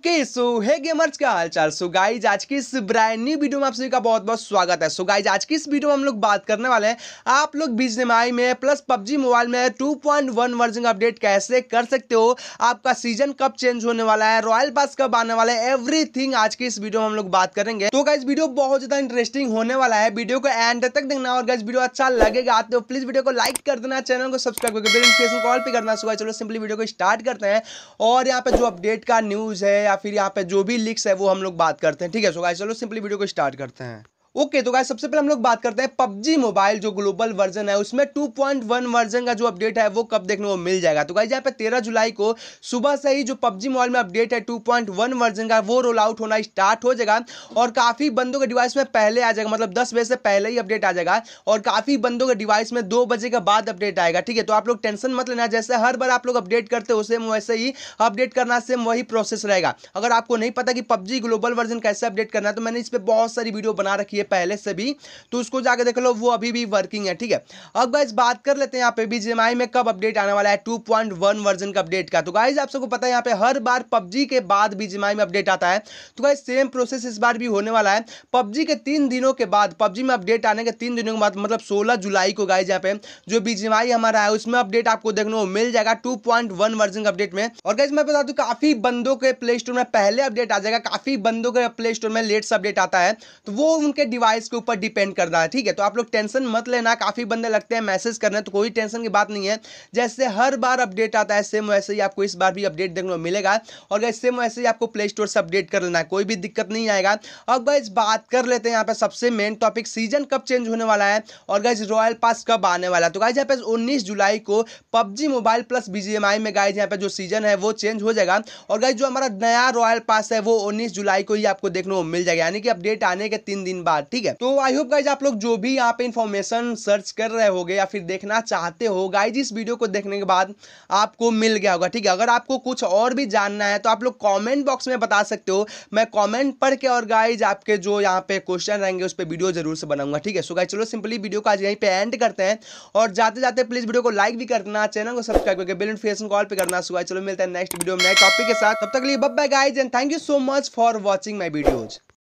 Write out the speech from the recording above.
okay so है gamers क्या चाल सो गाइज आज की इस ब्रांड न्यू वीडियो में आप सभी का बहुत बहुत स्वागत है सो so, गाइज आज की इस वीडियो में हम लोग बात करने वाले हैं आप लोग आई में प्लस पबजी मोबाइल में 2.1 वर्जन अपडेट कैसे कर सकते हो आपका सीजन कब चेंज होने वाला है रॉयल पास कब आने वाला है एवरी आज की इस वीडियो में हम लोग बात करेंगे तो गाइज वीडियो बहुत ज्यादा इंटरेस्टिंग होने वाला है वीडियो को एंड तक देखना और गाइज वीडियो अच्छा लगेगा आते हो प्लीज वीडियो को लाइक कर देना चैनल को सब्सक्राइब करके बिल्कुल कॉल पर करना सुबह चलो सिंपली वीडियो को स्टार्ट करते हैं और यहाँ पे जो अपडेट का न्यूज है या फिर यहाँ पे जो भी लिक्स है वो हम लोग बात करते हैं ठीक है सो गाइस चलो सिंपली वीडियो को स्टार्ट करते हैं ओके okay, तो गाय सबसे पहले हम लोग बात करते हैं पबजी मोबाइल जो ग्लोबल वर्जन है उसमें 2.1 वर्जन का जो अपडेट है वो कब देखने को मिल जाएगा तो गाई यहाँ पे 13 जुलाई को सुबह से ही जो पबजी मोबाइल में अपडेट है 2.1 वर्जन का वो रोल आउट होना स्टार्ट हो जाएगा और काफ़ी बंदों के डिवाइस में पहले आ जाएगा मतलब दस बजे से पहले ही अपडेट आ जाएगा और काफ़ी बंदों के डिवाइस में दो बजे के बाद अपडेट आएगा ठीक है तो आप लोग टेंशन मत लेना जैसे हर बार आप लोग अपडेट करते हो सेम वैसे ही अपडेट करना सेम वही प्रोसेस रहेगा अगर आपको नहीं पता कि पबजी ग्लोबल वर्जन कैसे अपडेट करना है तो मैंने इस पर बहुत सारी वीडियो बना रखी है है पहले से भी तो उसको जाकर देख लो वो अभी भी वर्किंग है ठीक है अब गाइज बात कर लेते हैं यहाँ पे बीजेएमआई में कब अपडेट आने वाला है 2.1 वर्जन का अपडेट का तो गाइज आप सबको पता है यहाँ पे हर बार पबजी के बाद बीजेएमआई में अपडेट आता है तो गाइज सेम प्रोसेस इस बार भी होने वाला है पबजी के तीन दिनों के बाद पबजी में अपडेट आने के तीन दिनों के बाद मतलब सोलह जुलाई को गाइज यहाँ पे जो बीजेएमआई हमारा है उसमें अपडेट आपको देखने को मिल जाएगा टू वर्जन अपडेट में और गाइज मैं बता दू काफी बंदों के प्ले स्टोर में पहले अपडेट आ जाएगा काफी बंदों के प्ले स्टोर में लेट्स अपडेट आता है तो वो उनके डिवाइस के ऊपर डिपेंड करता है ठीक है तो आप लोग टेंशन मत लेना काफ़ी बंदे लगते हैं मैसेज करने तो कोई टेंशन की बात नहीं है जैसे हर बार अपडेट आता है सेम वैसे ही आपको इस बार भी अपडेट देखने को मिलेगा और गैस सेम वैसे ही आपको प्ले स्टोर से अपडेट कर लेना है कोई भी दिक्कत नहीं आएगा अब गैस बात कर लेते हैं यहाँ पे सबसे मेन टॉपिक सीजन कब चेंज होने वाला है और गैस रॉयल पास कब आने वाला है तो गाइज यहाँ पे उन्नीस जुलाई को पबजी मोबाइल प्लस बीजीएमआई में गाइज यहाँ पे जो सीजन है वो चेंज हो जाएगा और गाइज जो हमारा नया रॉयल पास है वो उन्नीस जुलाई को ही आपको देखने को मिल जाएगा यानी कि अपडेट आने के तीन दिन बाद बाद ठीक है तो आई होप गाइज आप लोग जो भी यहाँ पे इन्फॉर्मेशन सर्च कर रहे हो या फिर देखना चाहते हो गाइज इस वीडियो को देखने के बाद आपको मिल गया होगा ठीक है अगर आपको कुछ और भी जानना है तो आप लोग कॉमेंट बॉक्स में बता सकते हो मैं कॉमेंट पढ़ के और गाइज आपके जो यहाँ पे क्वेश्चन रहेंगे उस पर वीडियो जरूर से बनाऊंगा ठीक है सो गाइज चलो सिंपली वीडियो को आज यहीं पर एंड करते हैं और जाते जाते प्लीज वीडियो को लाइक भी करना चैनल को सब्सक्राइब करके बिल नोटिफिकेशन कॉल पर करना सुबह चलो मिलते हैं नेक्स्ट वीडियो में नए टॉपिक के साथ तब तक लिए बब bye guys and thank you so much for watching my videos